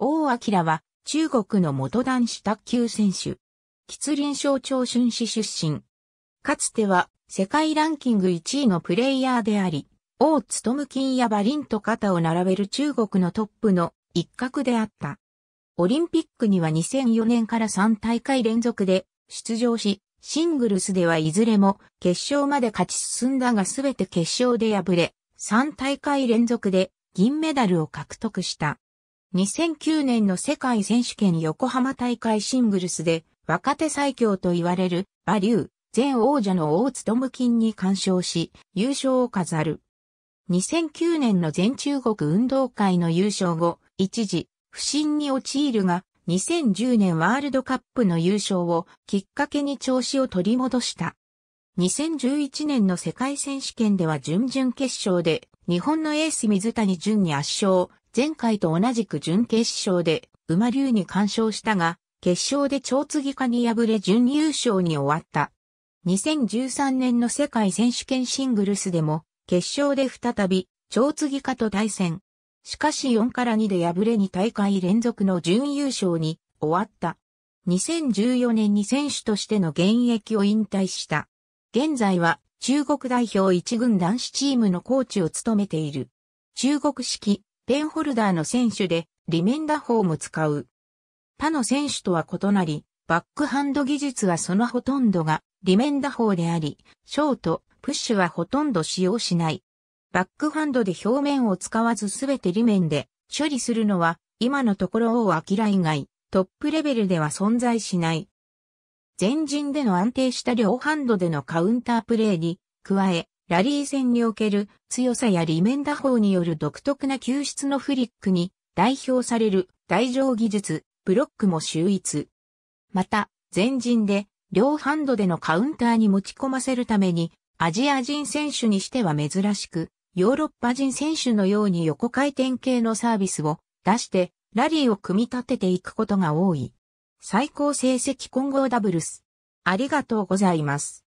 王明は中国の元男子卓球選手。吉林省長春市出身。かつては世界ランキング1位のプレイヤーであり、王勤金や馬林と肩を並べる中国のトップの一角であった。オリンピックには2004年から3大会連続で出場し、シングルスではいずれも決勝まで勝ち進んだがすべて決勝で敗れ、3大会連続で銀メダルを獲得した。2009年の世界選手権横浜大会シングルスで若手最強と言われる馬竜前王者の大津智金に干渉し優勝を飾る。2009年の全中国運動会の優勝後、一時不審に陥るが2010年ワールドカップの優勝をきっかけに調子を取り戻した。2011年の世界選手権では準々決勝で日本のエース水谷隼に圧勝、前回と同じく準決勝で馬竜に干渉したが、決勝で超継ぎ化に敗れ準優勝に終わった。2013年の世界選手権シングルスでも、決勝で再び、超継ぎ化と対戦。しかし4から2で敗れに大会連続の準優勝に終わった。2014年に選手としての現役を引退した。現在は中国代表一軍男子チームのコーチを務めている。中国式ペンホルダーの選手で、リメンダ法も使う。他の選手とは異なり、バックハンド技術はそのほとんどがリメンダ法であり、ショート、プッシュはほとんど使用しない。バックハンドで表面を使わずすべてメンで処理するのは今のところを明ら以外、トップレベルでは存在しない。前陣での安定した両ハンドでのカウンタープレーに加え、ラリー戦における強さや利面打法による独特な救出のフリックに代表される台上技術、ブロックも秀逸。また、前陣で両ハンドでのカウンターに持ち込ませるために、アジア人選手にしては珍しく、ヨーロッパ人選手のように横回転系のサービスを出して、ラリーを組み立てていくことが多い。最高成績混合ダブルス。ありがとうございます。